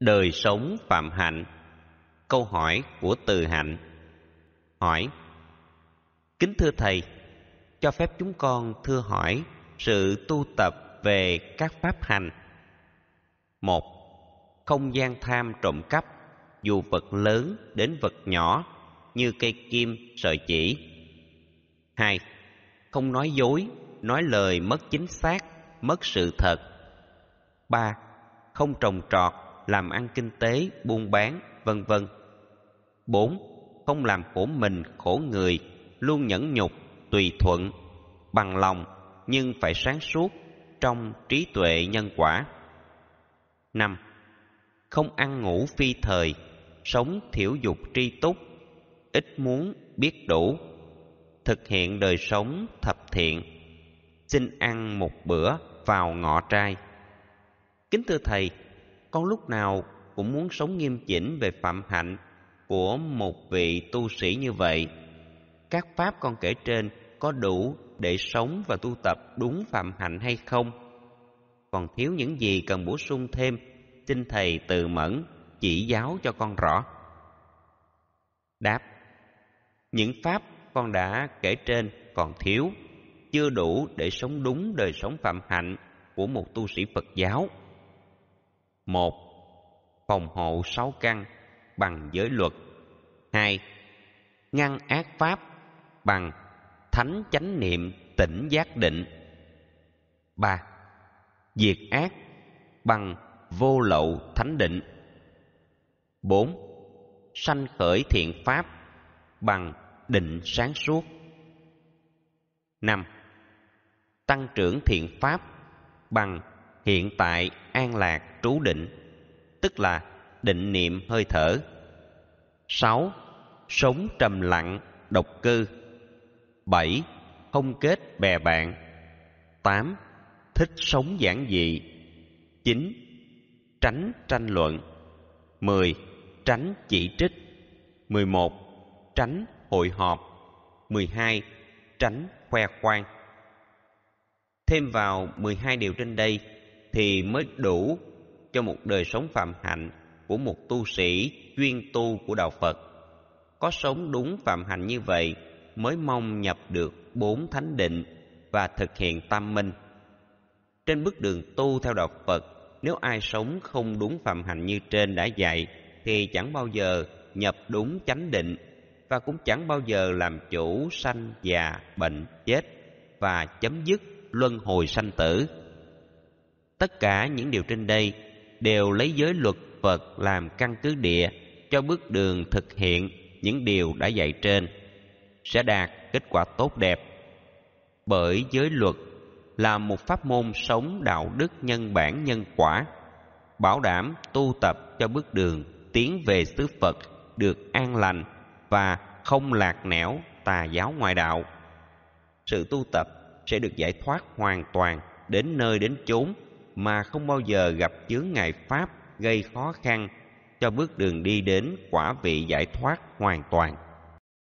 Đời sống phạm hạnh Câu hỏi của từ hạnh Hỏi Kính thưa Thầy Cho phép chúng con thưa hỏi Sự tu tập về các pháp hành một Không gian tham trộm cắp Dù vật lớn đến vật nhỏ Như cây kim, sợi chỉ hai Không nói dối Nói lời mất chính xác Mất sự thật ba Không trồng trọt làm ăn kinh tế, buôn bán, vân vân. 4. Không làm khổ mình, khổ người, luôn nhẫn nhục, tùy thuận, bằng lòng nhưng phải sáng suốt trong trí tuệ nhân quả. 5. Không ăn ngủ phi thời, sống thiểu dục tri túc, ít muốn biết đủ, thực hiện đời sống thập thiện. Xin ăn một bữa vào ngọ trai. Kính thưa thầy, con lúc nào cũng muốn sống nghiêm chỉnh về phạm hạnh của một vị tu sĩ như vậy. Các pháp con kể trên có đủ để sống và tu tập đúng phạm hạnh hay không? Còn thiếu những gì cần bổ sung thêm, xin thầy từ mẫn chỉ giáo cho con rõ. Đáp: Những pháp con đã kể trên còn thiếu, chưa đủ để sống đúng đời sống phạm hạnh của một tu sĩ Phật giáo. 1. Phòng hộ sáu căn bằng giới luật. 2. Ngăn ác pháp bằng thánh chánh niệm tỉnh giác định. 3. Diệt ác bằng vô lậu thánh định. 4. Sanh khởi thiện pháp bằng định sáng suốt. 5. Tăng trưởng thiện pháp bằng hiện tại an lạc trú định, tức là định niệm hơi thở. 6. Sống trầm lặng, độc cư. 7. Không kết bè bạn. 8. Thích sống giản dị. 9. Tránh tranh luận. 10. Tránh chỉ trích. 11. Tránh hội họp. 12. Tránh khoe khoang. Thêm vào 12 điều trên đây thì mới đủ cho một đời sống phạm hạnh của một tu sĩ chuyên tu của đạo Phật. Có sống đúng phạm hạnh như vậy mới mong nhập được bốn thánh định và thực hiện tam minh. Trên bước đường tu theo đạo Phật, nếu ai sống không đúng phạm hạnh như trên đã dạy thì chẳng bao giờ nhập đúng chánh định và cũng chẳng bao giờ làm chủ sanh già bệnh chết và chấm dứt luân hồi sanh tử tất cả những điều trên đây đều lấy giới luật Phật làm căn cứ địa cho bước đường thực hiện những điều đã dạy trên sẽ đạt kết quả tốt đẹp. Bởi giới luật là một pháp môn sống đạo đức nhân bản nhân quả, bảo đảm tu tập cho bước đường tiến về xứ Phật được an lành và không lạc nẻo tà giáo ngoại đạo. Sự tu tập sẽ được giải thoát hoàn toàn đến nơi đến chốn mà không bao giờ gặp chướng ngại pháp gây khó khăn cho bước đường đi đến quả vị giải thoát hoàn toàn